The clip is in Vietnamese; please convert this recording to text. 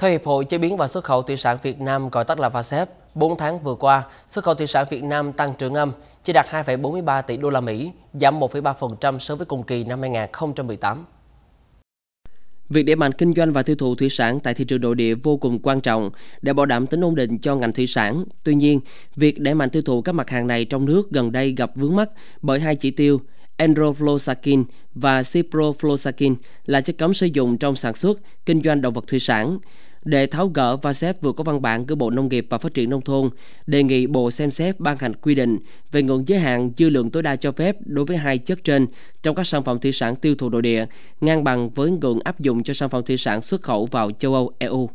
Theo Hiệp hội Chế biến và Xuất khẩu Thủy sản Việt Nam gọi tắt là VASEP, 4 tháng vừa qua, xuất khẩu thủy sản Việt Nam tăng trưởng âm, chỉ đạt 2,43 tỷ đô la Mỹ, giảm 1,3% so với cùng kỳ năm 2018. Việc đẩy mạnh kinh doanh và tiêu thụ thủy sản tại thị trường nội địa vô cùng quan trọng để bảo đảm tính ổn định cho ngành thủy sản. Tuy nhiên, việc đẩy mạnh tiêu thụ các mặt hàng này trong nước gần đây gặp vướng mắt bởi hai chỉ tiêu Androfloxacin và Ciprofloxacin là chất cấm sử dụng trong sản xuất, kinh doanh động vật thủy sản để tháo gỡ và xếp vừa có văn bản gửi Bộ Nông nghiệp và Phát triển Nông thôn đề nghị Bộ xem xét ban hành quy định về ngưỡng giới hạn dư lượng tối đa cho phép đối với hai chất trên trong các sản phẩm thủy sản tiêu thụ nội địa, ngang bằng với ngưỡng áp dụng cho sản phẩm thủy sản xuất khẩu vào châu Âu, EU.